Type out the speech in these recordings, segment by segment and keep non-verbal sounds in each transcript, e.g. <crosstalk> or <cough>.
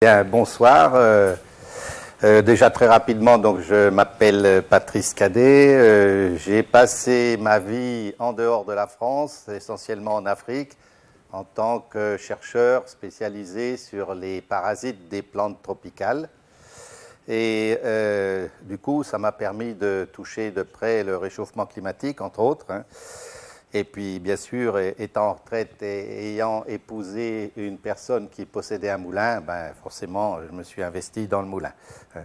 Bien, bonsoir. Euh, euh, déjà très rapidement, donc je m'appelle Patrice Cadet. Euh, j'ai passé ma vie en dehors de la France, essentiellement en Afrique, en tant que chercheur spécialisé sur les parasites des plantes tropicales. Et du coup, ça m'a permis de toucher de près le réchauffement climatique, entre autres. Hein. Et puis, bien sûr, étant en retraite et ayant épousé une personne qui possédait un moulin, ben, forcément, je me suis investi dans le moulin. Hein.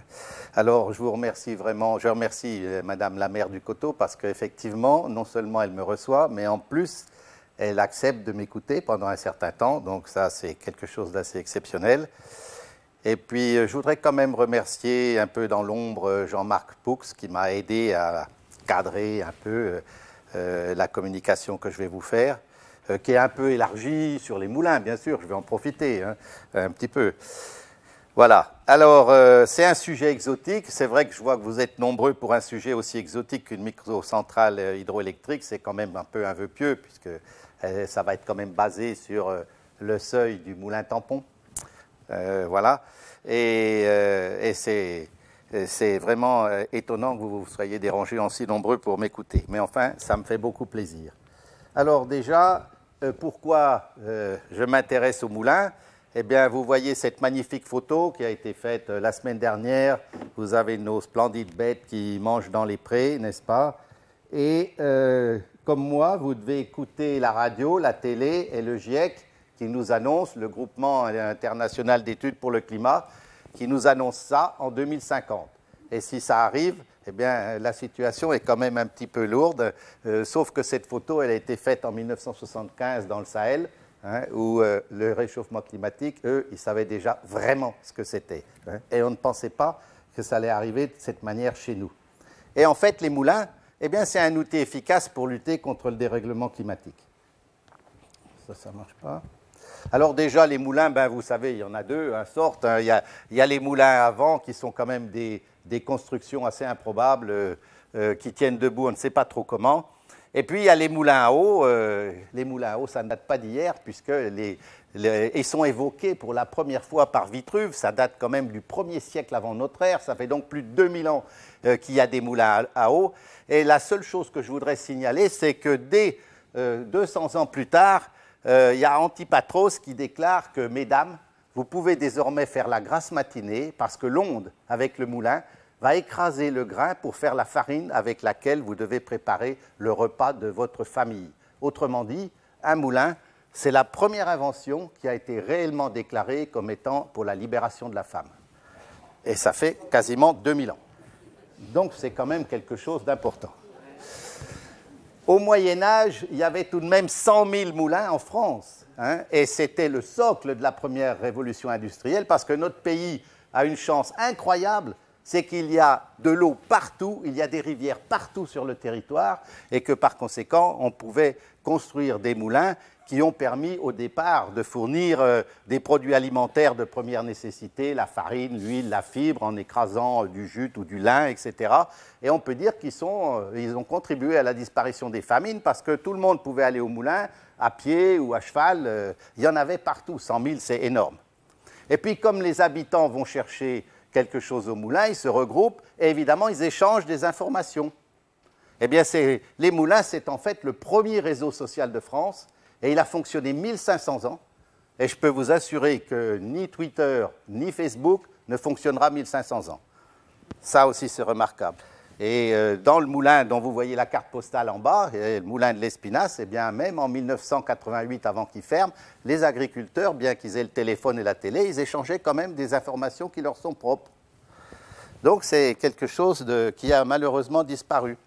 Alors, je vous remercie vraiment, je remercie euh, Madame la maire du Coteau parce qu'effectivement, non seulement elle me reçoit, mais en plus, elle accepte de m'écouter pendant un certain temps. Donc, ça, c'est quelque chose d'assez exceptionnel. Et puis, euh, je voudrais quand même remercier un peu dans l'ombre euh, Jean-Marc Poux qui m'a aidé à cadrer un peu euh, la communication que je vais vous faire, euh, qui est un peu élargie sur les moulins, bien sûr, je vais en profiter hein, un petit peu. Voilà. Alors, euh, c'est un sujet exotique. C'est vrai que je vois que vous êtes nombreux pour un sujet aussi exotique qu'une micro-centrale hydroélectrique. C'est quand même un peu un vœu pieux, puisque ça va être quand même basé sur le seuil du moulin tampon. voilà. et c'est euh, c'est vraiment euh, étonnant que vous vous soyez dérangés en si nombreux pour m'écouter. Mais enfin, ça me fait beaucoup plaisir. Alors déjà, euh, pourquoi je m'intéresse au moulin eh bien, vous voyez cette magnifique photo qui a été faite la semaine dernière. Vous avez nos splendides bêtes qui mangent dans les prés, n'est-ce pas Et comme moi, vous devez écouter la radio, la télé et le GIEC qui nous annonce le groupement international d'études pour le climat, qui nous annonce ça en 2050. Et si ça arrive, eh bien, la situation est quand même un petit peu lourde, euh, sauf que cette photo, elle a été faite en 1975 dans le Sahel, hein, où euh, le réchauffement climatique, eux, ils savaient déjà vraiment ce que c'était. Hein. et on ne pensait pas que ça allait arriver de cette manière chez nous. Et en fait, les moulins, eh bien, c'est un outil efficace pour lutter contre le dérèglement climatique. Ça, ça ne marche pas. Alors déjà, les moulins, ben, vous savez, il y en a deux, en hein, sorte. Hein. il, y a, les moulins avant qui sont quand même des, constructions assez improbables euh, euh, qui tiennent debout, on ne sait pas trop comment. Et puis il y a les moulins à eau. Euh, les moulins à eau, ça ne date pas d'hier, puisque les, ils sont évoqués pour la première fois par Vitruve. Ça date quand même du 1er siècle avant notre ère. Ça fait donc plus de 2000 ans qu'il y a des moulins à, eau. Et la seule chose que je voudrais signaler, c'est que dès 200 ans plus tard, il euh, y a Antipatros qui déclare que, mesdames, vous pouvez désormais faire la grasse matinée parce que l'onde avec le moulin va écraser le grain pour faire la farine avec laquelle vous devez préparer le repas de votre famille. Autrement dit, un moulin, c'est la première invention qui a été réellement déclarée comme étant pour la libération de la femme. Et ça fait quasiment 2000 ans. Donc c'est quand même quelque chose d'important au Moyen Âge, il y avait tout de même 100 000 moulins en France. Hein, et c'était le socle de la première révolution industrielle parce que notre pays a une chance incroyable c'est qu'il y a de l'eau partout, il y a des rivières partout sur le territoire, et que par conséquent, on pouvait construire des moulins qui ont permis au départ de fournir euh, des produits alimentaires de première nécessité, la farine, l'huile, la fibre, en écrasant euh, du jute ou du lin, etc. Et on peut dire qu'ils euh, ont contribué à la disparition des famines parce que tout le monde pouvait aller au moulin à pied ou à cheval. il y en avait partout, 100 000, c'est énorme. Et puis comme les habitants vont chercher quelque chose au moulin, ils se regroupent et évidemment ils échangent des informations. Eh bien, les moulins, c'est en fait le premier réseau social de France et il a fonctionné 1500 ans. Et je peux vous assurer que ni Twitter ni Facebook ne fonctionnera 1500 ans. Ça aussi, c'est remarquable. Et euh, dans le moulin dont vous voyez la carte postale en bas, le moulin de l'Espinasse, eh bien même en 1988, avant qu'il ferme, les agriculteurs, bien qu'ils aient le téléphone et la télé, ils échangeaient quand même des informations qui leur sont propres. Donc c'est quelque chose qui a malheureusement disparu.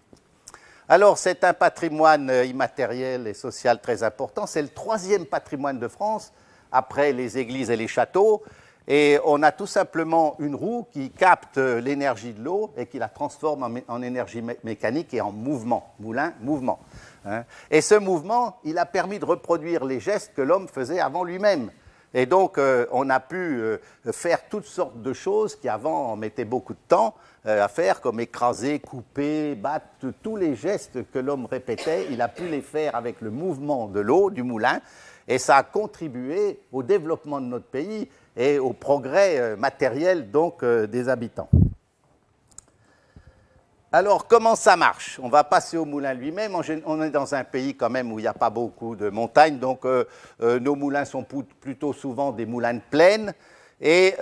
Alors c'est un patrimoine euh, immatériel et social très important. C'est le troisième patrimoine de France, après les églises et les châteaux. Et on a tout simplement une roue qui capte l'énergie de l'eau et qui la transforme en, énergie mécanique et en mouvement, moulin, mouvement. Hein. Et ce mouvement, il a permis de reproduire les gestes que l'homme faisait avant lui-même. Et donc, euh, on a pu euh, faire toutes sortes de choses qui avant mettaient beaucoup de temps euh, à faire, comme écraser, couper, battre, tous les gestes que l'homme répétait, il a pu les faire avec le mouvement de l'eau, du moulin, et ça a contribué au développement de notre pays et au progrès euh, matériel donc euh, des habitants. Alors, comment ça marche On va passer au moulin lui-même. On est dans un pays quand même où il n'y a pas beaucoup de montagnes, donc euh, nos moulins sont plutôt souvent des moulins de plaine. Et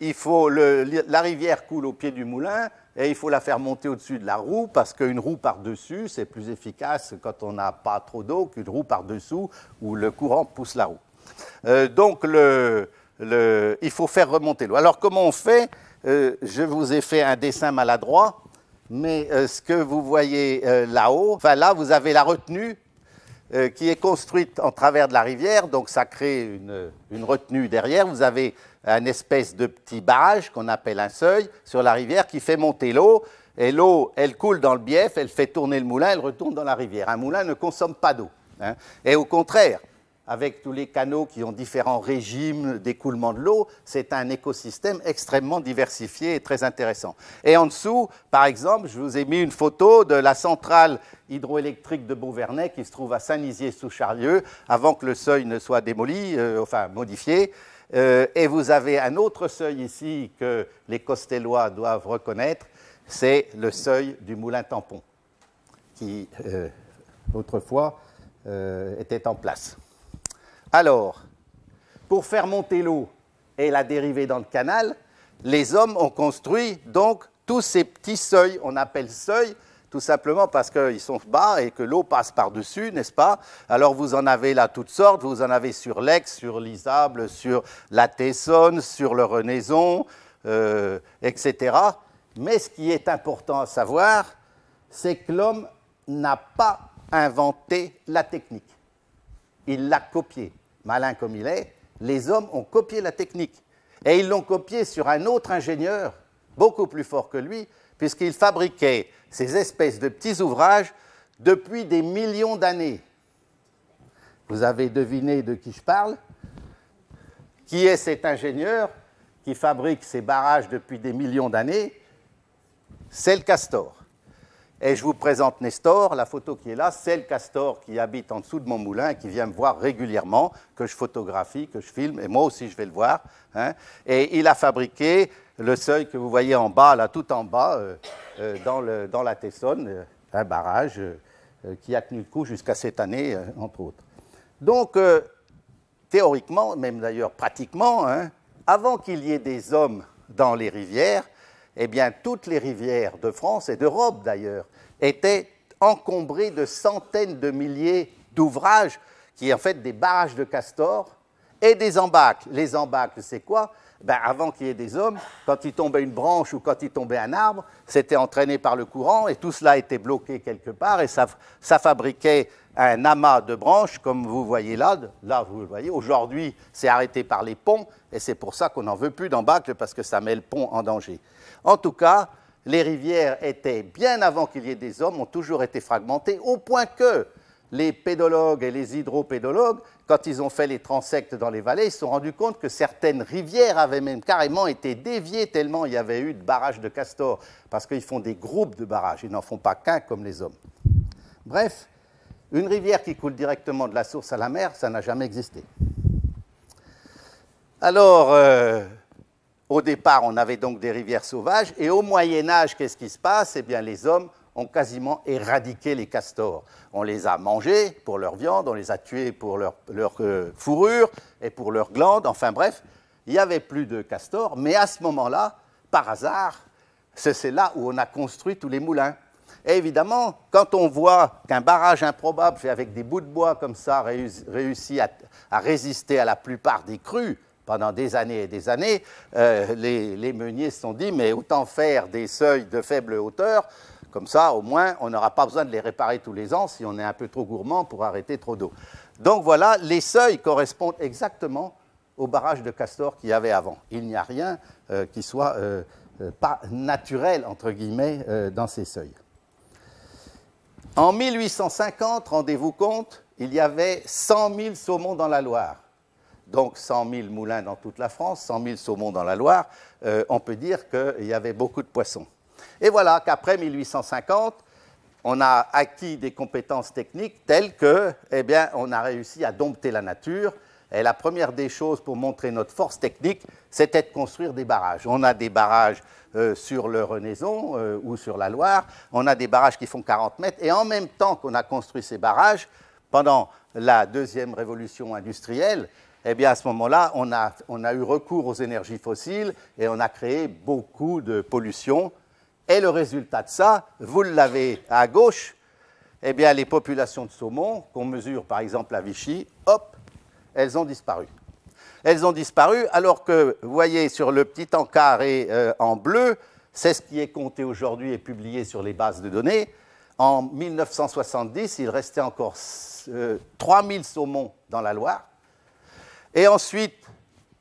il faut le, la rivière coule au pied du moulin et il faut la faire monter au-dessus de la roue parce qu'une roue par-dessus, c'est plus efficace quand on n'a pas trop d'eau qu'une roue par-dessous où le courant pousse la roue. donc, le, il faut faire remonter l'eau. Alors comment on fait euh, Je vous ai fait un dessin maladroit, mais euh, ce que vous voyez euh, là-haut, enfin là, vous avez la retenue qui est construite en travers de la rivière, donc ça crée une, retenue derrière. Vous avez un espèce de petit barrage qu'on appelle un seuil sur la rivière qui fait monter l'eau. Et l'eau, elle coule dans le bief, elle fait tourner le moulin, elle retourne dans la rivière. Un moulin ne consomme pas d'eau. Hein. Et au contraire, avec tous les canaux qui ont différents régimes d'écoulement de l'eau, c'est un écosystème extrêmement diversifié et très intéressant. Et en dessous, par exemple, je vous ai mis une photo de la centrale hydroélectrique de Beauvernay qui se trouve à Saint-Nizier-sous-Charlieu, avant que le seuil ne soit démoli, euh, enfin modifié. Euh, et vous avez un autre seuil ici que les Costellois doivent reconnaître, c'est le seuil du moulin tampon, qui euh, autrefois était en place. Alors, pour faire monter l'eau et la dériver dans le canal, les hommes ont construit donc tous ces petits seuils. On appelle seuils tout simplement parce qu'ils sont bas et que l'eau passe par-dessus, n'est-ce pas Alors vous en avez là toutes sortes, vous en avez sur l'Aix, sur l'Isable, sur la Tessonne, sur le Renaison, euh, etc. Mais ce qui est important à savoir, c'est que l'homme n'a pas inventé la technique, il l'a copiée malin comme il est, les hommes ont copié la technique. Et ils l'ont copiée sur un autre ingénieur, beaucoup plus fort que lui, puisqu'il fabriquait ces espèces de petits ouvrages depuis des millions d'années. Vous avez deviné de qui je parle Qui est cet ingénieur qui fabrique ces barrages depuis des millions d'années C'est le castor. Et je vous présente Nestor, la photo qui est là, c'est le castor qui habite en dessous de mon moulin et qui vient me voir régulièrement, que je photographie, que je filme, et moi aussi je vais le voir. Hein. Et il a fabriqué le seuil que vous voyez en bas, là, tout en bas, euh, euh, dans, la Tessonne, euh, un barrage qui a tenu le coup jusqu'à cette année, entre autres. Donc, théoriquement, même d'ailleurs pratiquement, hein, avant qu'il y ait des hommes dans les rivières, eh bien, toutes les rivières de France et d'Europe d'ailleurs étaient encombrées de centaines de milliers d'ouvrages qui, en fait, des barrages de castors et des embâcles. Les embâcles, c'est quoi ben, Avant qu'il y ait des hommes, quand il tombait une branche ou quand il tombait un arbre, c'était entraîné par le courant et tout cela était bloqué quelque part et ça, ça fabriquait un amas de branches, comme vous voyez là. Là, vous le voyez. Aujourd'hui, c'est arrêté par les ponts, et c'est pour ça qu'on n'en veut plus d'embâcle, parce que ça met le pont en danger. En tout cas, les rivières étaient, bien avant qu'il y ait des hommes, ont toujours été fragmentées, au point que les pédologues et les hydropédologues, quand ils ont fait les transectes dans les vallées, ils se sont rendus compte que certaines rivières avaient même carrément été déviées tellement il y avait eu de barrages de castors, parce qu'ils font des groupes de barrages, ils n'en font pas qu'un comme les hommes. Bref, une rivière qui coule directement de la source à la mer, ça n'a jamais existé. Alors, euh, au départ, on avait donc des rivières sauvages, et au Moyen Âge, qu'est-ce qui se passe Eh bien, les hommes ont quasiment éradiqué les castors. On les a mangés pour leur viande, on les a tués pour leur, euh, fourrure et pour leurs glandes, enfin bref, il n'y avait plus de castors, mais à ce moment-là, par hasard, c'est là où on a construit tous les moulins. Et évidemment, quand on voit qu'un barrage improbable fait avec des bouts de bois comme ça réussit à résister à la plupart des crues, pendant des années et des années, euh, les, meuniers se sont dit, mais autant faire des seuils de faible hauteur, comme ça au moins on n'aura pas besoin de les réparer tous les ans si on est un peu trop gourmand pour arrêter trop d'eau. Donc voilà, les seuils correspondent exactement au barrage de Castor qu'il y avait avant. Il n'y a rien qui euh, qui soit euh, pas naturel, entre guillemets, dans ces seuils. En 1850, rendez-vous compte, il y avait 100 000 saumons dans la Loire donc 100 000 moulins dans toute la France, 100 000 saumons dans la Loire, euh, on peut dire qu'il y avait beaucoup de poissons. Et voilà qu'après 1850, on a acquis des compétences techniques telles que, eh bien, on a réussi à dompter la nature. Et la première des choses pour montrer notre force technique, c'était de construire des barrages. On a des barrages euh, sur le Renaison euh, ou sur la Loire, on a des barrages qui font 40 mètres, et en même temps qu'on a construit ces barrages, pendant la deuxième révolution industrielle, eh bien à ce moment-là, on a, eu recours aux énergies fossiles et on a créé beaucoup de pollution. Et le résultat de ça, vous l'avez à gauche, eh bien les populations de saumons qu'on mesure par exemple à Vichy, hop, elles ont disparu. Elles ont disparu alors que, vous voyez sur le petit encart euh, en bleu, c'est ce qui est compté aujourd'hui et publié sur les bases de données. En 1970, il restait encore 3000 euh, saumons dans la Loire et ensuite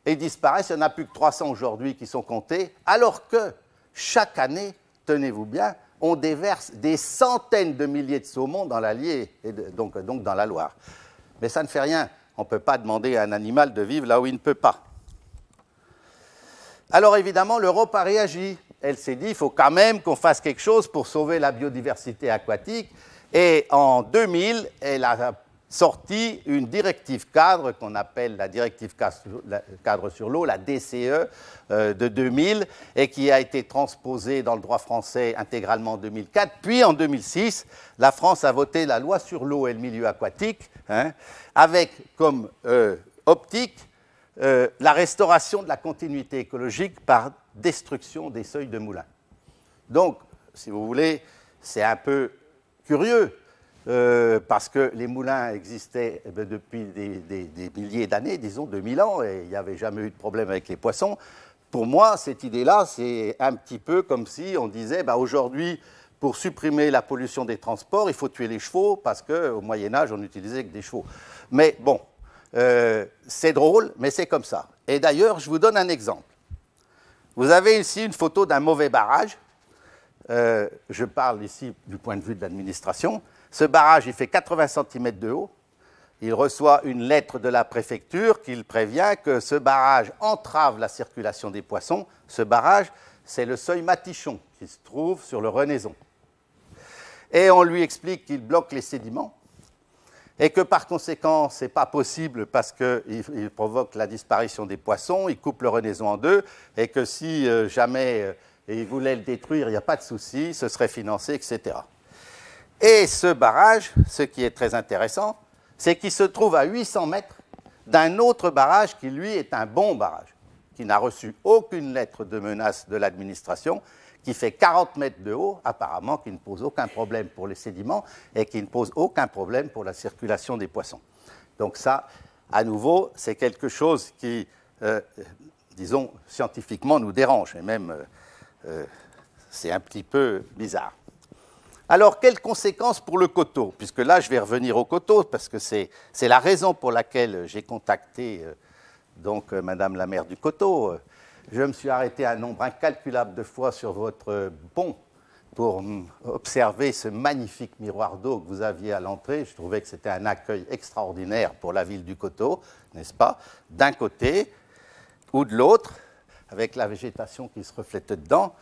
ils disparaissent. Il n'y en a plus que 300 aujourd'hui qui sont comptés, alors que chaque année, tenez-vous bien, on déverse des centaines de milliers de saumons dans l'Allier et donc, donc dans la Loire. Mais ça ne fait rien. On ne peut pas demander à un animal de vivre là où il ne peut pas. Alors évidemment, l'Europe a réagi. Elle s'est dit, il faut quand même qu'on fasse quelque chose pour sauver la biodiversité aquatique. Et en 2000, elle a sorti une directive cadre qu'on appelle la directive cadre sur l'eau, la DCE euh, de 2000, et qui a été transposée dans le droit français intégralement en 2004. Puis en 2006, la France a voté la loi sur l'eau et le milieu aquatique, hein, avec comme euh, optique euh, la restauration de la continuité écologique par destruction des seuils de moulins. Donc, si vous voulez, c'est un peu curieux euh, parce que les moulins existaient eh ben, depuis des, milliers d'années, disons 2000 ans, et il n'y avait jamais eu de problème avec les poissons. Pour moi, cette idée-là, c'est un petit peu comme si on disait, bah, aujourd'hui, pour supprimer la pollution des transports, il faut tuer les chevaux, parce qu'au Moyen Âge, on n'utilisait que des chevaux. Mais bon, euh, c'est drôle, mais c'est comme ça. Et d'ailleurs, je vous donne un exemple. Vous avez ici une photo d'un mauvais barrage. Euh, je parle ici du point de vue de l'administration. Ce barrage, il fait 80 cm de haut. Il reçoit une lettre de la préfecture qui prévient que ce barrage entrave la circulation des poissons. Ce barrage, c'est le seuil Matichon qui se trouve sur le Renaison. Et on lui explique qu'il bloque les sédiments et que par conséquent, ce n'est pas possible parce qu'il provoque la disparition des poissons, il coupe le Renaison en deux, et que si euh, jamais euh, il voulait le détruire, il n'y a pas de souci, ce serait financé, etc. Et ce barrage, ce qui est très intéressant, c'est qu'il se trouve à 800 mètres d'un autre barrage qui, lui, est un bon barrage, qui n'a reçu aucune lettre de menace de l'administration, qui fait 40 mètres de haut, apparemment, qui ne pose aucun problème pour les sédiments et qui ne pose aucun problème pour la circulation des poissons. Donc ça, à nouveau, c'est quelque chose qui, euh, disons, scientifiquement nous dérange, et même euh, euh, c'est un petit peu bizarre. Alors, quelles conséquences pour le coteau Puisque là, je vais revenir au coteau, parce que c'est la raison pour laquelle euh, j'ai contacté euh, donc euh, Madame la maire du coteau. Je me suis arrêté un nombre incalculable de fois sur votre pont pour hum, observer ce magnifique miroir d'eau que vous aviez à l'entrée. Je trouvais que c'était un accueil extraordinaire pour la ville du Coteau, n'est-ce pas D'un côté ou de l'autre, avec la végétation qui se reflète dedans.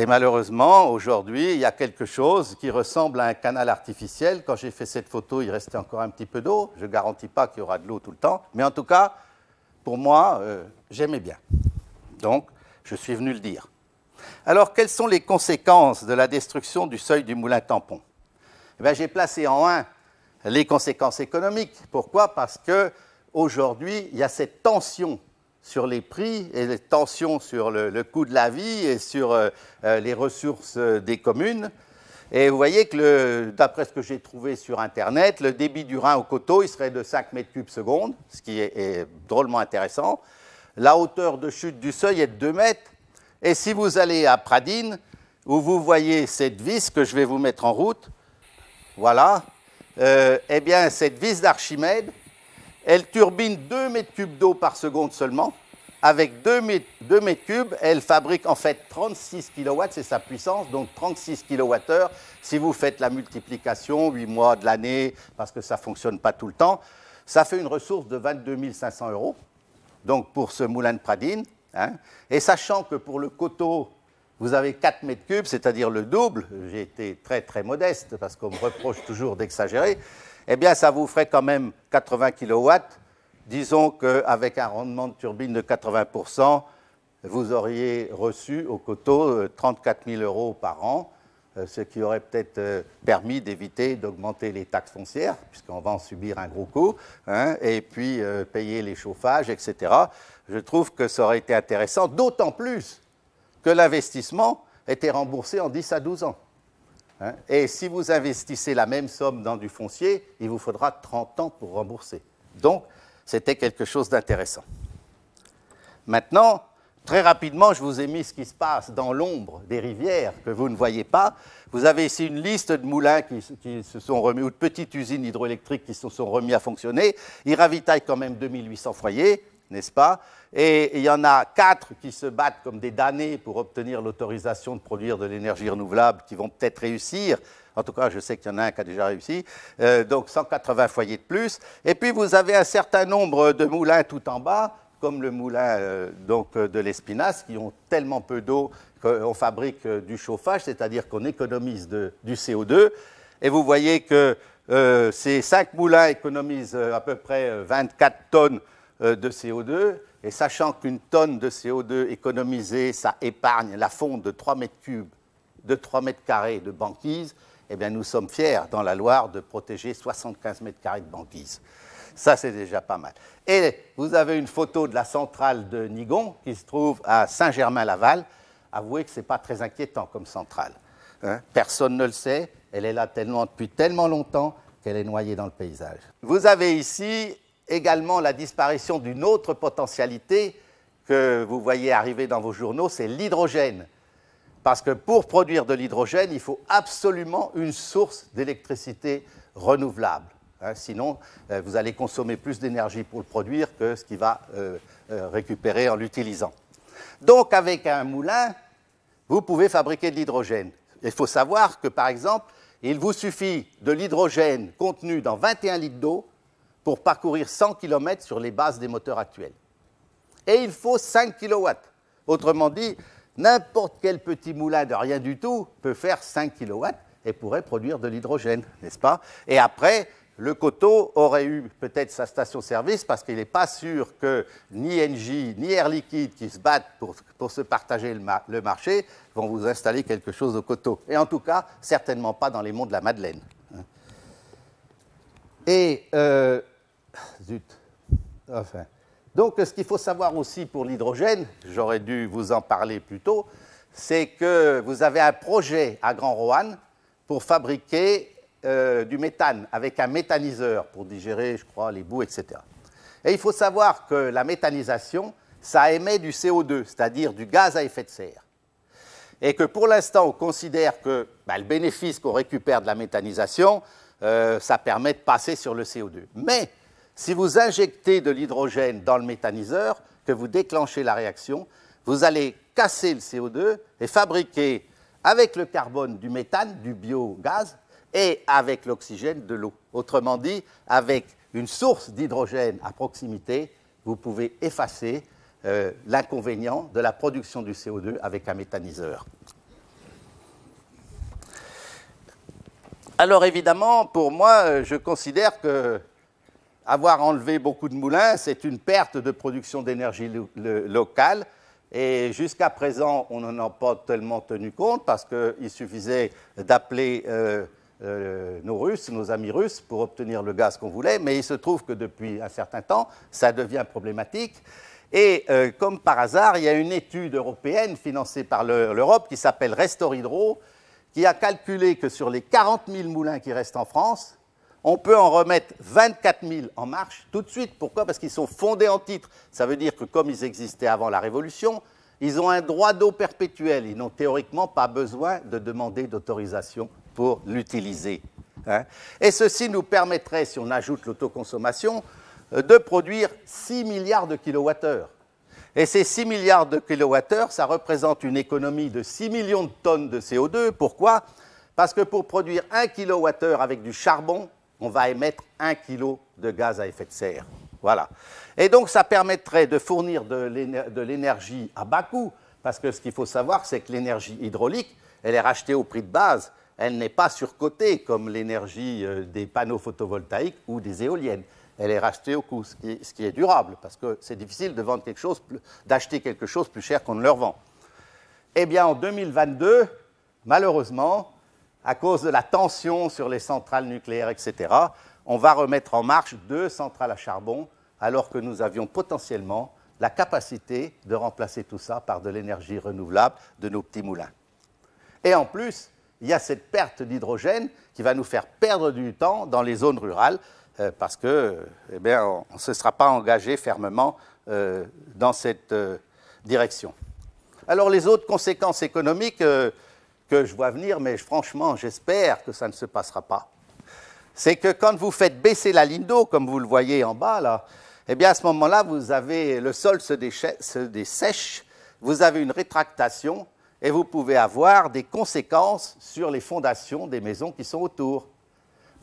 Et malheureusement, aujourd'hui, il y a quelque chose qui ressemble à un canal artificiel. Quand j'ai fait cette photo, il restait encore un petit peu d'eau. Je ne garantis pas qu'il y aura de l'eau tout le temps. Mais en tout cas, pour moi, euh, j'aimais bien. Donc, je suis venu le dire. Alors, quelles sont les conséquences de la destruction du seuil du moulin tampon eh J'ai placé en un les conséquences économiques. Pourquoi Parce que aujourd'hui, il y a cette tension sur les prix et les tensions sur le, coût de la vie et sur euh, euh, les ressources euh, des communes. Et vous voyez que, d'après ce que j'ai trouvé sur Internet, le débit du Rhin au coteau, il serait de 5 mètres cubes seconde, ce qui est, drôlement intéressant. La hauteur de chute du seuil est de 2 mètres. Et si vous allez à Pradine, où vous voyez cette vis que je vais vous mettre en route, voilà, euh, eh bien, cette vis d'Archimède, elle turbine 2 mètres cubes d'eau par seconde seulement. Avec 2 mètres, cubes, elle fabrique en fait 36 kW, c'est sa puissance, donc 36 kWh. Si vous faites la multiplication, 8 mois de l'année, parce que ça ne fonctionne pas tout le temps, ça fait une ressource de 22 500 euros, donc pour ce moulin de Pradine. Hein. Et sachant que pour le coteau, vous avez 4 mètres cubes, c'est-à-dire le double, j'ai été très très modeste parce qu'on me reproche toujours d'exagérer, eh bien, ça vous ferait quand même 80 kW. Disons qu'avec un rendement de turbine de 80%, vous auriez reçu au coteau 34 euh, 000 euros par an, euh, ce qui aurait peut-être euh, permis d'éviter d'augmenter les taxes foncières, puisqu'on va en subir un gros coût, hein, et puis payer les chauffages, etc. Je trouve que ça aurait été intéressant, d'autant plus que l'investissement était remboursé en 10 à 12 ans. Hein? et si vous investissez la même somme dans du foncier, il vous faudra 30 ans pour rembourser. Donc, c'était quelque chose d'intéressant. Maintenant, très rapidement, je vous ai mis ce qui se passe dans l'ombre des rivières que vous ne voyez pas. Vous avez ici une liste de moulins qui, se sont remis, ou de petites usines hydroélectriques qui se sont remis à fonctionner. Ils ravitaillent quand même 2800 foyers n'est-ce pas Et il y en a quatre qui se battent comme des damnés pour obtenir l'autorisation de produire de l'énergie renouvelable, qui vont peut-être réussir. En tout cas, je sais qu'il y en a un qui a déjà réussi. Euh, donc 180 foyers de plus. Et puis vous avez un certain nombre de moulins tout en bas, comme le moulin euh, donc, euh, de l'Espinasse, qui ont tellement peu d'eau qu'on fabrique du chauffage, c'est-à-dire qu'on économise du CO2. Et vous voyez que ces cinq moulins économisent à peu près 24 tonnes euh, de CO2. Et sachant qu'une tonne de CO2 économisée, ça épargne la fonte de 3 mètres cubes, de 3 mètres carrés de banquise, eh bien nous sommes fiers dans la Loire de protéger 75 mètres carrés de banquise. Ça, c'est déjà pas mal. Et vous avez une photo de la centrale de Nigon qui se trouve à Saint-Germain-Laval. Avouez que ce n'est pas très inquiétant comme centrale. Hein. Personne ne le sait. Elle est là tellement, depuis tellement longtemps qu'elle est noyée dans le paysage. Vous avez ici également la disparition d'une autre potentialité que vous voyez arriver dans vos journaux, c'est l'hydrogène. Parce que pour produire de l'hydrogène, il faut absolument une source d'électricité renouvelable. Hein, sinon, euh, vous allez consommer plus d'énergie pour le produire que ce qu'il va euh, euh, récupérer en l'utilisant. Donc, avec un moulin, vous pouvez fabriquer de l'hydrogène. Il faut savoir que, par exemple, il vous suffit de l'hydrogène contenu dans 21 litres d'eau pour parcourir 100 km sur les bases des moteurs actuels. Et il faut 5 kW. Autrement dit, n'importe quel petit moulin de rien du tout peut faire 5 kW et pourrait produire de l'hydrogène, n'est-ce pas Et après, le coteau aurait eu peut-être sa station-service parce qu'il n'est pas sûr que ni Engie ni Air Liquide qui se battent pour, se partager le, marché vont vous installer quelque chose au coteau. Et en tout cas, certainement pas dans les monts de la Madeleine. Et euh, <coughs> Enfin. Donc, ce qu'il faut savoir aussi pour l'hydrogène, j'aurais dû vous en parler plus tôt, c'est que vous avez un projet à Grand-Roanne pour fabriquer euh, du méthane avec un méthaniseur pour digérer, je crois, les boues, etc. Et il faut savoir que la méthanisation, ça émet du CO2, c'est-à-dire du gaz à effet de serre. Et que pour l'instant, on considère que bah, le bénéfice qu'on récupère de la méthanisation, euh, ça permet de passer sur le CO2. Mais si vous injectez de l'hydrogène dans le méthaniseur, que vous déclenchez la réaction, vous allez casser le CO2 et fabriquer avec le carbone du méthane, du biogaz, et avec l'oxygène de l'eau. Autrement dit, avec une source d'hydrogène à proximité, vous pouvez effacer euh, l'inconvénient de la production du CO2 avec un méthaniseur. Alors évidemment, pour moi, euh, je considère que avoir enlevé beaucoup de moulins, c'est une perte de production d'énergie locale. Et jusqu'à présent, on n'en a pas tellement tenu compte parce qu'il suffisait d'appeler euh, euh, nos Russes, nos amis russes, pour obtenir le gaz qu'on voulait. Mais il se trouve que depuis un certain temps, ça devient problématique. Et euh, comme par hasard, il y a une étude européenne financée par l'Europe qui s'appelle Restore Hydro, qui a calculé que sur les 40 000 moulins qui restent en France, on peut en remettre 24 000 en marche tout de suite. Pourquoi Parce qu'ils sont fondés en titre. Ça veut dire que comme ils existaient avant la Révolution, ils ont un droit d'eau perpétuel. Ils n'ont théoriquement pas besoin de demander d'autorisation pour l'utiliser. Hein. Et ceci nous permettrait, si on ajoute l'autoconsommation, euh, de produire 6 milliards de kilowattheures. Et ces 6 milliards de kilowattheures, ça représente une économie de 6 millions de tonnes de CO2. Pourquoi Parce que pour produire 1 kilowattheure avec du charbon, on va émettre un kg de gaz à effet de serre. Voilà. Et donc, ça permettrait de fournir de l'énergie à bas coût, parce que ce qu'il faut savoir, c'est que l'énergie hydraulique, elle est rachetée au prix de base. Elle n'est pas surcotée comme l'énergie euh, des panneaux photovoltaïques ou des éoliennes. Elle est rachetée au coût, ce qui est, durable, parce que c'est difficile de vendre quelque chose, d'acheter quelque chose plus cher qu'on ne leur vend. Eh bien, en 2022, malheureusement, à cause de la tension sur les centrales nucléaires, etc., on va remettre en marche deux centrales à charbon, alors que nous avions potentiellement la capacité de remplacer tout ça par de l'énergie renouvelable de nos petits moulins. Et en plus, il y a cette perte d'hydrogène qui va nous faire perdre du temps dans les zones rurales, euh, parce que, eh on ne se sera pas engagé fermement euh, dans cette euh, direction. Alors les autres conséquences économiques, que je vois venir, mais franchement, j'espère que ça ne se passera pas. C'est que quand vous faites baisser la ligne d'eau, comme vous le voyez en bas là, eh bien à ce moment-là, vous avez le sol se, se dessèche, vous avez une rétractation et vous pouvez avoir des conséquences sur les fondations des maisons qui sont autour.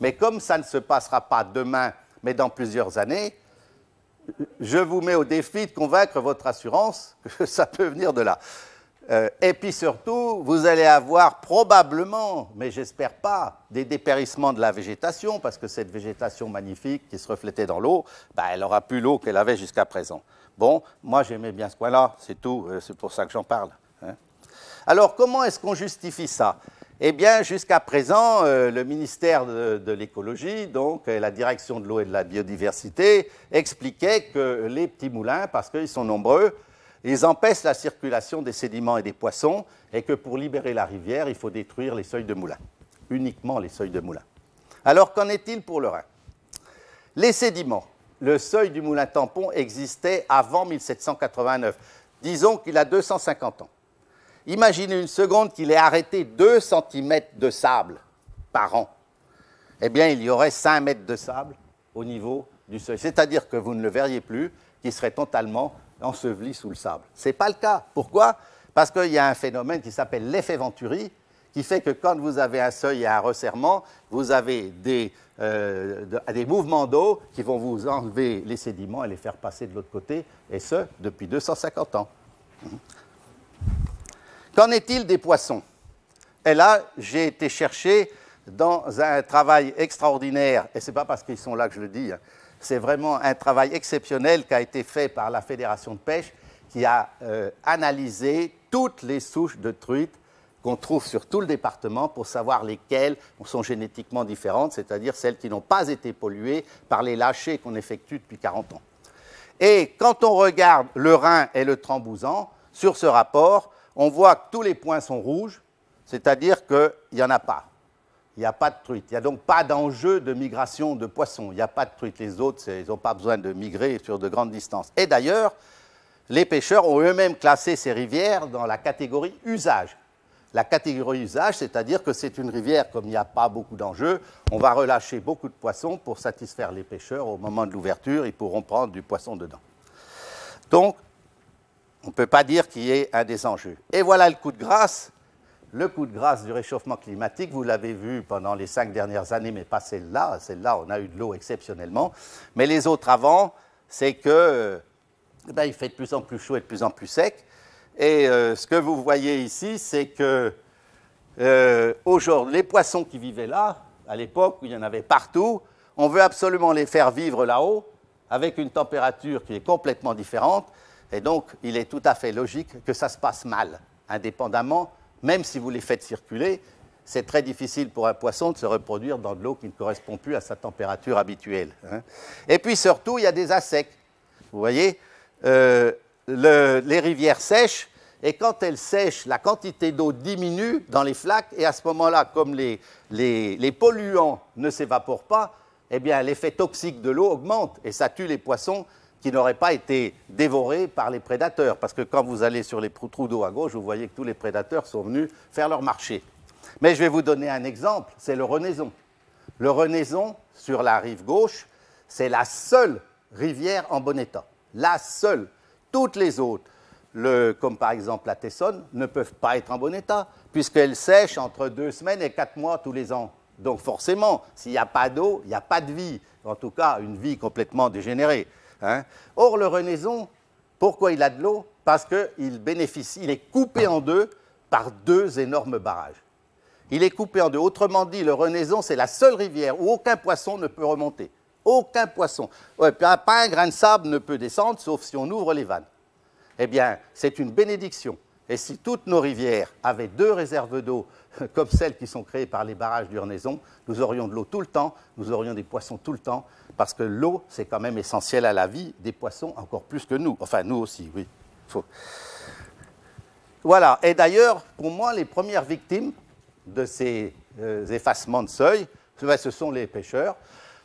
Mais comme ça ne se passera pas demain, mais dans plusieurs années, je vous mets au défi de convaincre votre assurance que <laughs> ça peut venir de là. Euh, et puis surtout, vous allez avoir probablement, mais j'espère pas, des dépérissements de la végétation, parce que cette végétation magnifique qui se reflétait dans l'eau, bah, elle aura plus l'eau qu'elle avait jusqu'à présent. Bon, moi j'aimais bien ce coin-là, c'est tout, euh, c'est pour ça que j'en parle. Hein. Alors comment est-ce qu'on justifie ça eh bien, jusqu'à présent, euh, le ministère de, l'écologie, donc la direction de l'eau et de la biodiversité, expliquait que les petits moulins, parce qu'ils sont nombreux, ils empêchent la circulation des sédiments et des poissons, et que pour libérer la rivière, il faut détruire les seuils de moulins, uniquement les seuils de moulins. Alors qu'en est-il pour le Rhin Les sédiments, le seuil du moulin tampon existait avant 1789, disons qu'il a 250 ans. Imaginez une seconde qu'il ait arrêté 2 cm de sable par an. Eh bien, il y aurait 5 mètres de sable au niveau du seuil. C'est-à-dire que vous ne le verriez plus, qu'il serait totalement ensevelis sous le sable. Ce n'est pas le cas. Pourquoi Parce qu'il y a un phénomène qui s'appelle l'effet Venturi, qui fait que quand vous avez un seuil et un resserrement, vous avez des, euh, des mouvements d'eau qui vont vous enlever les sédiments et les faire passer de l'autre côté, et ce, depuis 250 ans. Qu'en est-il des poissons Et là, j'ai été chercher dans un travail extraordinaire, et ce n'est pas parce qu'ils sont là que je le dis, hein, c'est vraiment un travail exceptionnel qui a été fait par la Fédération de pêche qui a euh, analysé toutes les souches de truites qu'on trouve sur tout le département pour savoir lesquelles sont génétiquement différentes, c'est-à-dire celles qui n'ont pas été polluées par les lâchers qu'on effectue depuis 40 ans. Et quand on regarde le Rhin et le Trembousan, sur ce rapport, on voit que tous les points sont rouges, c'est-à-dire qu'il n'y en a pas il n'y a pas de truite. Il n'y a donc pas d'enjeu de migration de poissons. Il n'y a pas de truite. Les autres, ils n'ont pas besoin de migrer sur de grandes distances. Et d'ailleurs, les pêcheurs ont eux-mêmes classé ces rivières dans la catégorie usage. La catégorie usage, c'est-à-dire que c'est une rivière, comme il n'y a pas beaucoup d'enjeux, on va relâcher beaucoup de poissons pour satisfaire les pêcheurs au moment de l'ouverture, ils pourront prendre du poisson dedans. Donc, on ne peut pas dire qu'il y ait un des enjeux. Et voilà le coup de grâce, le coup de grâce du réchauffement climatique, vous l'avez vu pendant les cinq dernières années, mais pas celle-là. Celle-là, on a eu de l'eau exceptionnellement. Mais les autres avant, c'est que eh ben, il fait de plus en plus chaud et de plus en plus sec. Et euh, ce que vous voyez ici, c'est que euh, les poissons qui vivaient là, à l'époque où il y en avait partout, on veut absolument les faire vivre là-haut, avec une température qui est complètement différente. Et donc, il est tout à fait logique que ça se passe mal, indépendamment même si vous les faites circuler, c'est très difficile pour un poisson de se reproduire dans de l'eau qui ne correspond plus à sa température habituelle. Hein. Et puis surtout, il y a des assecs. Vous voyez, euh, les rivières sèchent, et quand elles sèchent, la quantité d'eau diminue dans les flaques, et à ce moment-là, comme les, polluants ne s'évaporent pas, eh bien l'effet toxique de l'eau augmente, et ça tue les poissons qui n'auraient pas été dévorés par les prédateurs. Parce que quand vous allez sur les trous d'eau à gauche, vous voyez que tous les prédateurs sont venus faire leur marché. Mais je vais vous donner un exemple, c'est le renaison. Le renaison, sur la rive gauche, c'est la seule rivière en bon état. La seule. Toutes les autres, comme par exemple la Tessonne, ne peuvent pas être en bon état, puisqu'elles sèchent entre deux semaines et quatre mois tous les ans. Donc forcément, s'il n'y a pas d'eau, il n'y a pas de vie. En tout cas, une vie complètement dégénérée. Hein. Or, le renaison, pourquoi il a de l'eau Parce qu'il bénéficie, il est coupé en deux par deux énormes barrages. Il est coupé en deux. Autrement dit, le renaison, c'est la seule rivière où aucun poisson ne peut remonter. Aucun poisson. pas un grain de sable ne peut descendre, sauf si on ouvre les vannes. Eh bien, c'est une bénédiction. Et si toutes nos rivières avaient deux réserves d'eau <laughs> comme celles qui sont créées par les barrages d'urnaison, nous aurions de l'eau tout le temps, nous aurions des poissons tout le temps, parce que l'eau, c'est quand même essentiel à la vie des poissons encore plus que nous. Enfin, nous aussi, oui. Voilà. Et d'ailleurs, pour moi, les premières victimes de ces euh, effacements de seuils, eh ben, ce sont les pêcheurs,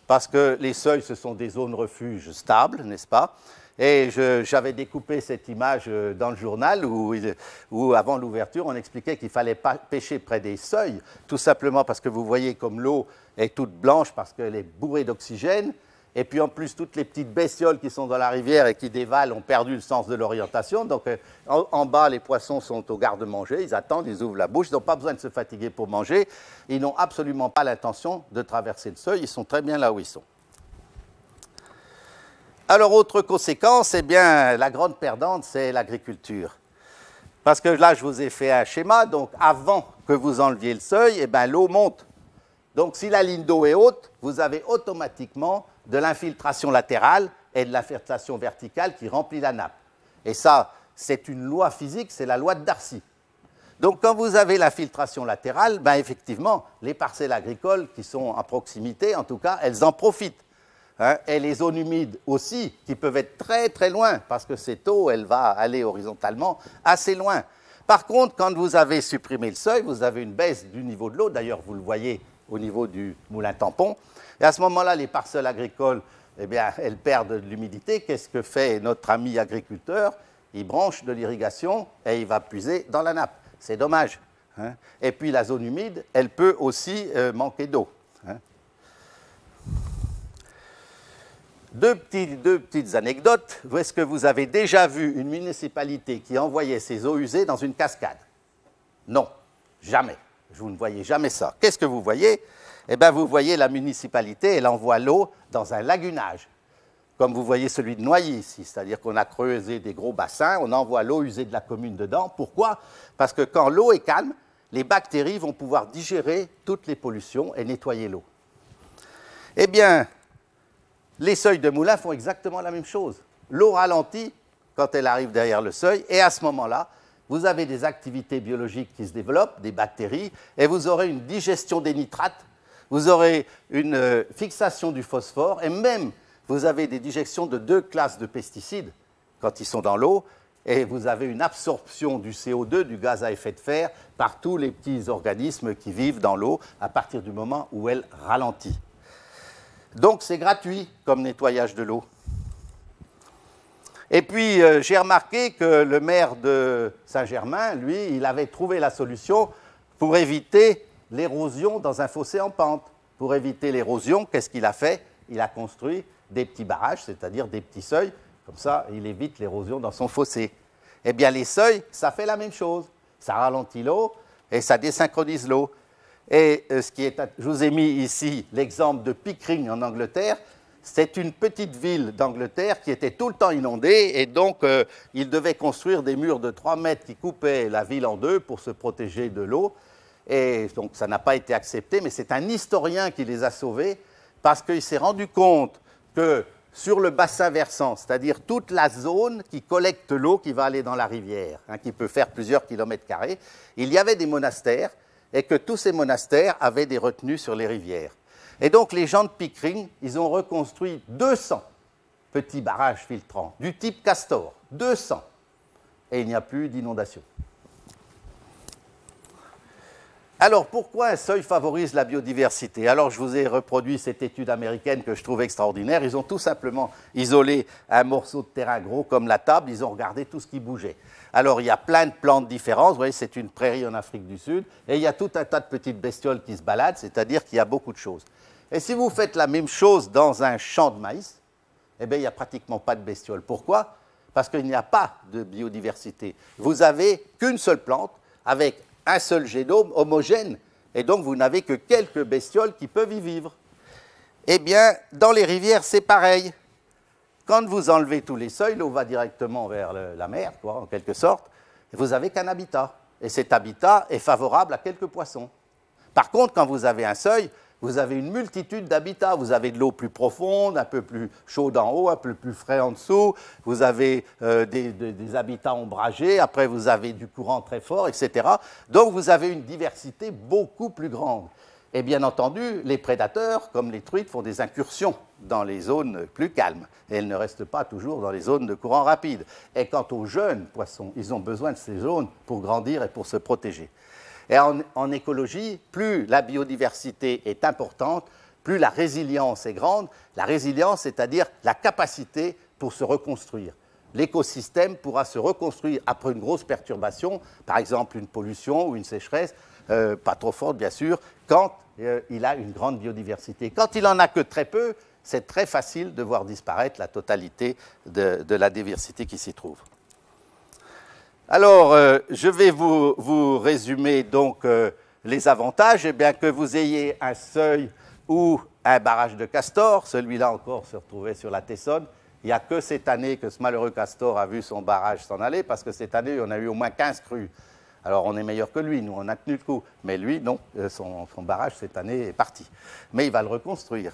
parce que les seuils, ce sont des zones refuges stables, n'est-ce pas et j'avais découpé cette image euh, dans le journal où, avant l'ouverture, on expliquait qu'il fallait pas pêcher près des seuils, tout simplement parce que vous voyez comme l'eau est toute blanche parce qu'elle est bourrée d'oxygène. Et puis en plus, toutes les petites bestioles qui sont dans la rivière et qui dévalent ont perdu le sens de l'orientation. Donc euh, en, en, bas, les poissons sont au garde-manger, ils attendent, ils ouvrent la bouche, ils n'ont pas besoin de se fatiguer pour manger. Ils n'ont absolument pas l'intention de traverser le seuil, ils sont très bien là où ils sont. Alors, autre conséquence, eh bien, la grande perdante, c'est l'agriculture. Parce que là, je vous ai fait un schéma, donc avant que vous enleviez le seuil, et eh bien, l'eau monte. Donc, si la ligne d'eau est haute, vous avez automatiquement de l'infiltration latérale et de l'infiltration verticale qui remplit la nappe. Et ça, c'est une loi physique, c'est la loi de Darcy. Donc, quand vous avez l'infiltration latérale, ben, effectivement, les parcelles agricoles qui sont en proximité, en tout cas, elles en profitent. Hein, et les zones humides aussi, qui peuvent être très très loin, parce que cette eau, elle va aller horizontalement assez loin. Par contre, quand vous avez supprimé le seuil, vous avez une baisse du niveau de l'eau, d'ailleurs vous le voyez au niveau du moulin tampon, et à ce moment-là, les parcelles agricoles, eh bien, elles perdent de l'humidité. Qu'est-ce que fait notre ami agriculteur Il branche de l'irrigation et il va puiser dans la nappe. C'est dommage. Hein. et puis la zone humide, elle peut aussi euh, manquer d'eau. Hein. Deux, petites anecdotes. Est-ce que vous avez déjà vu une municipalité qui envoyait ses eaux usées dans une cascade Non, jamais. Vous ne voyez jamais ça. Qu'est-ce que vous voyez Eh bien, vous voyez la municipalité, elle envoie l'eau dans un lagunage, comme vous voyez celui de Noyer ici, c'est-à-dire qu'on a creusé des gros bassins, on envoie l'eau usée de la commune dedans. Pourquoi Parce que quand l'eau est calme, les bactéries vont pouvoir digérer toutes les pollutions et nettoyer l'eau. Eh bien, les seuils de moulin font exactement la même chose. L'eau ralentit quand elle arrive derrière le seuil, et à ce moment-là, vous avez des activités biologiques qui se développent, des bactéries, et vous aurez une digestion des nitrates, vous aurez une euh, fixation du phosphore, et même vous avez des digestions de deux classes de pesticides quand ils sont dans l'eau, et vous avez une absorption du CO2, du gaz à effet de fer, par tous les petits organismes qui vivent dans l'eau à partir du moment où elle ralentit. Donc c'est gratuit comme nettoyage de l'eau. Et puis euh, j'ai remarqué que le maire de Saint-Germain, lui, il avait trouvé la solution pour éviter l'érosion dans un fossé en pente. Pour éviter l'érosion, qu'est-ce qu'il a fait Il a construit des petits barrages, c'est-à-dire des petits seuils, comme ça il évite l'érosion dans son fossé. Eh bien les seuils, ça fait la même chose. Ça ralentit l'eau et ça désynchronise l'eau. Et euh, ce qui est, je vous ai mis ici l'exemple de Pickering en Angleterre. C'est une petite ville d'Angleterre qui était tout le temps inondée et donc euh, ils devaient construire des murs de 3 mètres qui coupaient la ville en deux pour se protéger de l'eau. Et donc ça n'a pas été accepté, mais c'est un historien qui les a sauvés parce qu'il s'est rendu compte que sur le bassin versant, c'est-à-dire toute la zone qui collecte l'eau qui va aller dans la rivière, hein, qui peut faire plusieurs kilomètres carrés, il y avait des monastères et que tous ces monastères avaient des retenues sur les rivières. Et donc les gens de Pickering, ils ont reconstruit 200 petits barrages filtrants du type Castor, 200. Et il n'y a plus d'inondation. Alors pourquoi un seuil favorise la biodiversité Alors je vous ai reproduit cette étude américaine que je trouve extraordinaire. Ils ont tout simplement isolé un morceau de terrain gros comme la table, ils ont regardé tout ce qui bougeait. Alors il y a plein de plantes différentes. Vous voyez, c'est une prairie en Afrique du Sud. Et il y a tout un tas de petites bestioles qui se baladent, c'est-à-dire qu'il y a beaucoup de choses. Et si vous faites la même chose dans un champ de maïs, eh bien, il n'y a pratiquement pas de bestioles. Pourquoi Parce qu'il n'y a pas de biodiversité. Vous n'avez qu'une seule plante avec un seul génome homogène. Et donc, vous n'avez que quelques bestioles qui peuvent y vivre. Eh bien, dans les rivières, c'est pareil. Quand vous enlevez tous les seuils, l'eau va directement vers la mer, en quelque sorte. vous n'avez qu'un habitat. Et cet habitat est favorable à quelques poissons. Par contre, quand vous avez un seuil, vous avez une multitude d'habitats. Vous avez de l'eau plus profonde, un peu plus chaude en haut, un peu plus frais en dessous. Vous avez euh, des, habitats ombragés. Après, vous avez du courant très fort, etc. Donc, vous avez une diversité beaucoup plus grande. Et bien entendu, les prédateurs, comme les truites, font des incursions dans les zones plus calmes et elles ne restent pas toujours dans les zones de courant rapide. Et quant aux jeunes poissons, ils ont besoin de ces zones pour grandir et pour se protéger. Et en, écologie, plus la biodiversité est importante, plus la résilience est grande. La résilience, c'est-à-dire la capacité pour se reconstruire l'écosystème pourra se reconstruire après une grosse perturbation, par exemple une pollution ou une sécheresse, euh, pas trop forte bien sûr, quand euh, il a une grande biodiversité. Quand il en a que très peu, c'est très facile de voir disparaître la totalité de, la diversité qui s'y trouve. Alors, euh, je vais vous, résumer donc euh, les avantages. Eh bien, que vous ayez un seuil ou un barrage de castor, celui-là encore se retrouvait sur la Tessonne. Il n'y a que cette année que ce malheureux castor a vu son barrage s'en aller, parce que cette année, on a eu au moins 15 crues. Alors on est meilleur que lui, nous on a tenu le coup. Mais lui, non, euh, son barrage cette année est parti. Mais il va le reconstruire.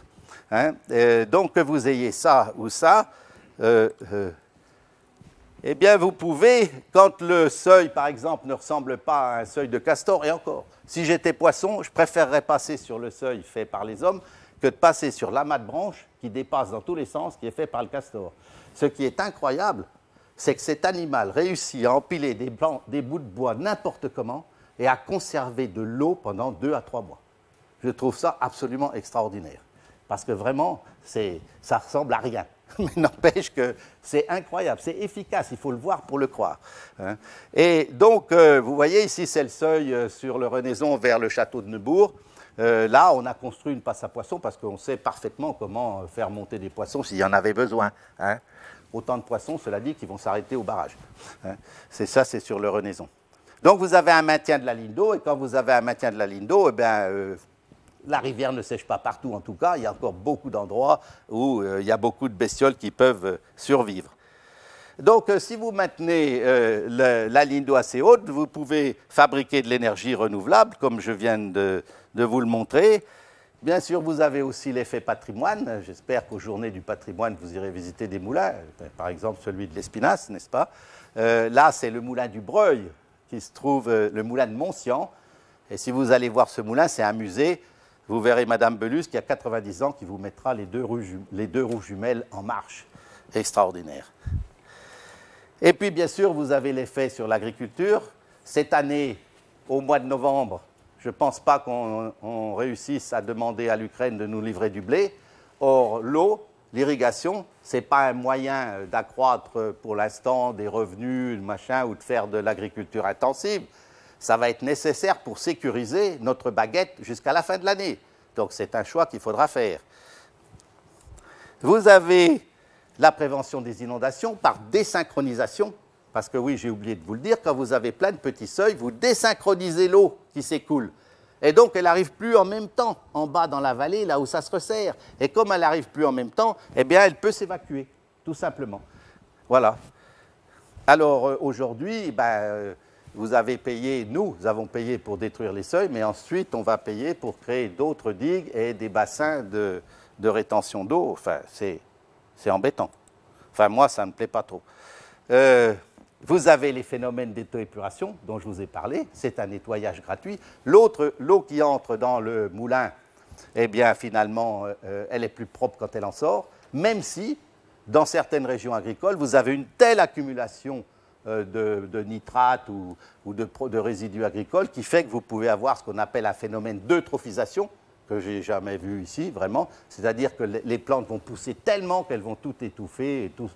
Hein? Euh, donc, que vous ayez ça ou ça, euh, euh, eh bien, vous pouvez, quand le seuil, par exemple, ne ressemble pas à un seuil de castor, et encore, si j'étais poisson, je préférerais passer sur le seuil fait par les hommes que de passer sur l'amas de branches qui dépasse dans tous les sens, qui est fait par le castor. Ce qui est incroyable, c'est que cet animal réussit à empiler des, des bouts de bois n'importe comment et à conserver de l'eau pendant deux à trois mois. Je trouve ça absolument extraordinaire parce que vraiment, ça ressemble à rien. <laughs> Mais n'empêche que c'est incroyable, c'est efficace, il faut le voir pour le croire. Hein. Et donc, euh, vous voyez ici, c'est le seuil euh, sur le Renaison vers le château de Neubourg. Euh, là, on a construit une passe à poissons parce qu'on sait parfaitement comment faire monter des poissons s'il y en avait besoin. Hein. Autant de poissons, cela dit, qui vont s'arrêter au barrage. Hein. C'est ça, c'est sur le Renaison. Donc, vous avez un maintien de la ligne d'eau, et quand vous avez un maintien de la ligne d'eau, eh bien, la rivière ne sèche pas partout, en tout cas. Il y a encore beaucoup d'endroits où euh, il y a beaucoup de bestioles qui peuvent euh, survivre. Donc, euh, si vous maintenez la ligne d'eau assez haute, vous pouvez fabriquer de l'énergie renouvelable, comme je viens de, vous le montrer. Bien sûr, vous avez aussi l'effet patrimoine. J'espère qu'aux journées du patrimoine, vous irez visiter des moulins, par exemple celui de l'Espinasse, n'est-ce pas Là, c'est le moulin du Breuil, qui se trouve, le moulin de Montsian. Et si vous allez voir ce moulin, c'est un musée. Vous verrez Madame Belus, qui a 90 ans, qui vous mettra les deux roues, jumelles en marche. Extraordinaire. Et puis, bien sûr, vous avez l'effet sur l'agriculture. Cette année, au mois de novembre, je ne pense pas qu'on réussisse à demander à l'Ukraine de nous livrer du blé. Or, l'eau, l'irrigation, ce n'est pas un moyen d'accroître pour l'instant des revenus, machin, ou de faire de l'agriculture intensive ça va être nécessaire pour sécuriser notre baguette jusqu'à la fin de l'année. Donc c'est un choix qu'il faudra faire. Vous avez la prévention des inondations par désynchronisation, parce que oui, j'ai oublié de vous le dire, quand vous avez plein de petits seuils, vous désynchronisez l'eau qui s'écoule. Et donc, elle n'arrive plus en même temps en bas dans la vallée, là où ça se resserre. Et comme elle n'arrive plus en même temps, eh bien, elle peut s'évacuer, tout simplement. Voilà. Alors, euh, aujourd'hui, ben, euh, vous avez payé, nous avons payé pour détruire les seuils, mais ensuite on va payer pour créer d'autres digues et des bassins de, de rétention d'eau. Enfin, c'est, embêtant. Enfin, moi, ça ne me plaît pas trop. Euh, vous avez les phénomènes d'éto-épuration dont je vous ai parlé. C'est un nettoyage gratuit. L'autre, l'eau qui entre dans le moulin, eh bien, finalement, euh, euh, elle est plus propre quand elle en sort, même si, dans certaines régions agricoles, vous avez une telle accumulation euh, de, nitrates ou, de, résidus agricoles qui fait que vous pouvez avoir ce qu'on appelle un phénomène d'eutrophisation que j'ai jamais vu ici, vraiment. C'est-à-dire que les plantes vont pousser tellement qu'elles vont tout étouffer et tout,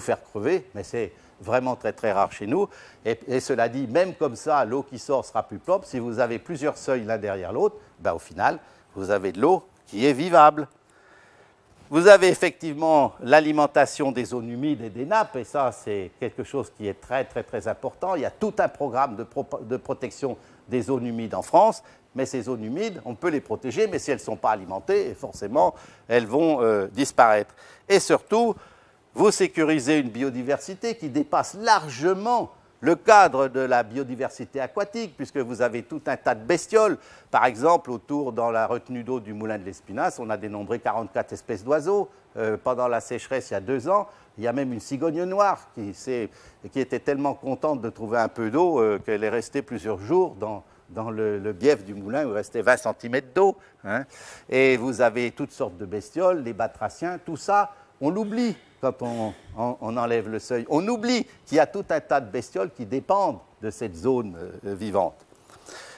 faire crever, mais c'est vraiment très très rare chez nous. Et, cela dit, même comme ça, l'eau qui sort sera plus propre. Si vous avez plusieurs seuils l'un derrière l'autre, ben, au final, vous avez de l'eau qui est vivable. Vous avez effectivement l'alimentation des zones humides et des nappes, et ça c'est quelque chose qui est très très très important. Il y a tout un programme de, protection des zones humides en France, mais ces zones humides, on peut les protéger, mais si elles ne sont pas alimentées, forcément, elles vont euh, disparaître. Et surtout, vous sécurisez une biodiversité qui dépasse largement le cadre de la biodiversité aquatique, puisque vous avez tout un tas de bestioles. Par exemple, autour dans la retenue d'eau du Moulin de l'Espinasse, on a dénombré 44 espèces d'oiseaux. Euh, pendant la sécheresse il y a deux ans, il y a même une cigogne noire qui, était tellement contente de trouver un peu d'eau euh, qu'elle est restée plusieurs jours dans, le, bief du moulin, où restait 20 cm d'eau. Hein. Et vous avez toutes sortes de bestioles, les batraciens, tout ça, on l'oublie quand on, enlève le seuil. On oublie qu'il y a tout un tas de bestioles qui dépendent de cette zone euh, euh, vivante.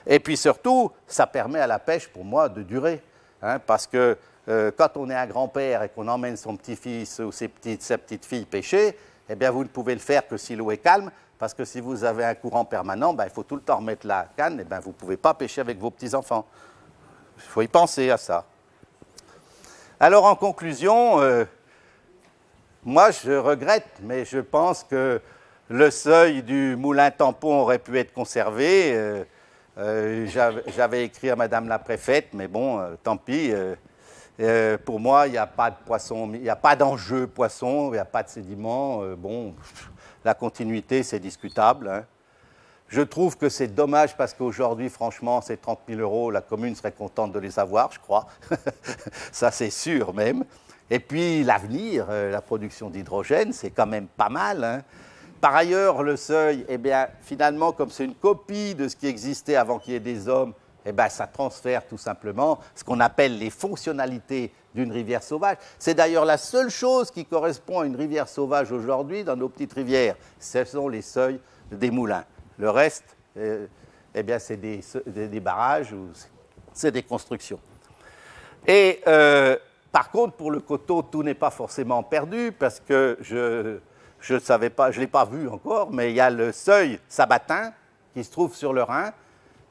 Et puis surtout, ça permet à la pêche, pour moi, de durer. Hein, parce que euh, quand on est un grand-père et qu'on emmène son petit-fils ou ses petites, sa petite-fille pêcher, eh bien, vous ne pouvez le faire que si l'eau est calme, parce que si vous avez un courant permanent, ben, il faut tout le temps remettre la canne, et eh ben, vous ne pouvez pas pêcher avec vos petits-enfants. Il faut y penser à ça. Alors, en conclusion, moi, je regrette, mais je pense que le seuil du moulin tampon aurait pu être conservé. Euh, euh, j'avais écrit à Madame la préfète, mais bon, euh, tant pis. pour moi, il n'y a pas de poisson, il n'y a pas d'enjeu poisson, il n'y a pas de sédiments. bon, la continuité, c'est discutable. Hein. Je trouve que c'est dommage parce qu'aujourd'hui, franchement, ces 30 000 euros, la commune serait contente de les avoir, je crois. <laughs> Ça, c'est sûr même. Et puis l'avenir, euh, la production d'hydrogène, c'est quand même pas mal. Hein. Par ailleurs, le seuil, eh bien, finalement, comme c'est une copie de ce qui existait avant qu'il y ait des hommes, eh bien, ça transfère tout simplement ce qu'on appelle les fonctionnalités d'une rivière sauvage. C'est d'ailleurs la seule chose qui correspond à une rivière sauvage aujourd'hui dans nos petites rivières. Ce sont les seuils des moulins. Le reste, euh, eh bien, c'est des, barrages ou c'est des constructions. Et euh, par contre, pour le coteau, tout n'est pas forcément perdu parce que je ne savais pas, je l'ai pas vu encore, mais il y a le seuil sabatin qui se trouve sur le Rhin,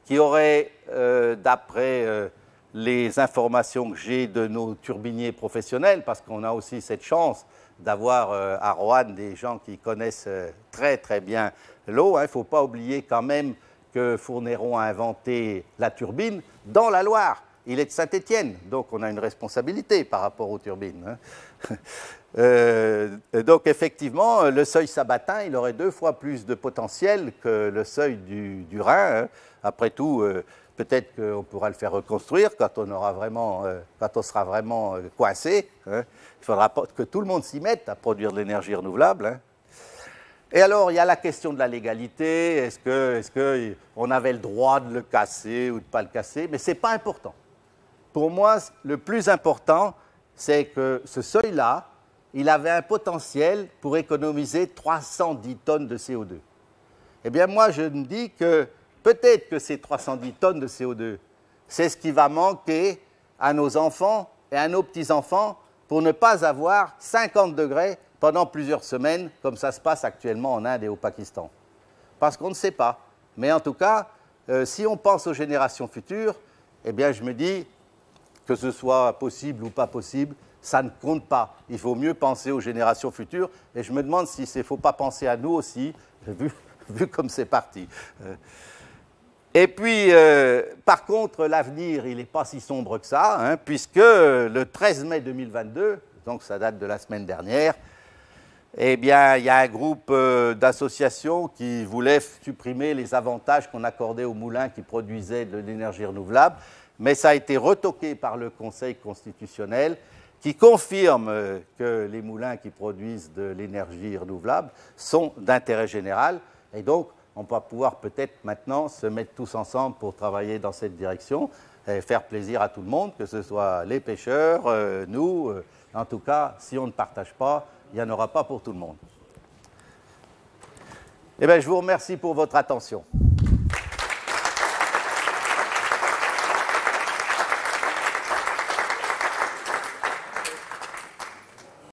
qui aurait, euh, d'après euh, les informations que j'ai de nos turbiniers professionnels, parce qu'on a aussi cette chance d'avoir euh, à Roanne des gens qui connaissent très très bien l'eau. Il hein. ne faut pas oublier quand même que Fourneron a inventé la turbine dans la Loire. Il est de saint etienne donc on a une responsabilité par rapport aux turbines. Hein. <laughs> Euh, donc effectivement, le seuil sabbatin, il aurait deux fois plus de potentiel que le seuil du, Rhin. Hein. Après tout, euh, peut-être qu'on pourra le faire reconstruire quand on, aura vraiment, euh, quand on sera vraiment coincé. Hein. Il faudra que tout le monde s'y mette à produire de l'énergie renouvelable. Et alors, il y a la question de la légalité. Est-ce qu'on que, est -ce que on avait le droit de le casser ou de ne pas le casser Mais ce n'est pas important pour moi, le plus important, c'est que ce seuil-là, il avait un potentiel pour économiser 310 tonnes de CO2. Eh bien, moi, je me dis que peut-être que ces 310 tonnes de CO2, c'est ce qui va manquer à nos enfants et à nos petits-enfants pour ne pas avoir 50 degrés pendant plusieurs semaines, comme ça se passe actuellement en Inde et au Pakistan. Parce qu'on ne sait pas. Mais en tout cas, euh, si on pense aux générations futures, eh bien, je me dis, que ce soit possible ou pas possible, ça ne compte pas. Il vaut mieux penser aux générations futures. Et je me demande s'il ne faut pas penser à nous aussi, <laughs> vu, comme c'est parti. Euh. Et puis, euh, par contre, l'avenir, il n'est pas si sombre que ça, hein, puisque le 13 mai 2022, donc ça date de la semaine dernière, eh bien, il y a un groupe euh, d'associations qui voulait supprimer les avantages qu'on accordait aux moulins qui produisaient de l'énergie renouvelable mais ça a été retoqué par le Conseil constitutionnel qui confirme euh, que les moulins qui produisent de l'énergie renouvelable sont d'intérêt général. Et donc, on va pouvoir peut-être maintenant se mettre tous ensemble pour travailler dans cette direction et faire plaisir à tout le monde, que ce soit les pêcheurs, euh, nous. Euh, en tout cas, si on ne partage pas, il n'y en aura pas pour tout le monde. Eh bien, je vous remercie pour votre attention.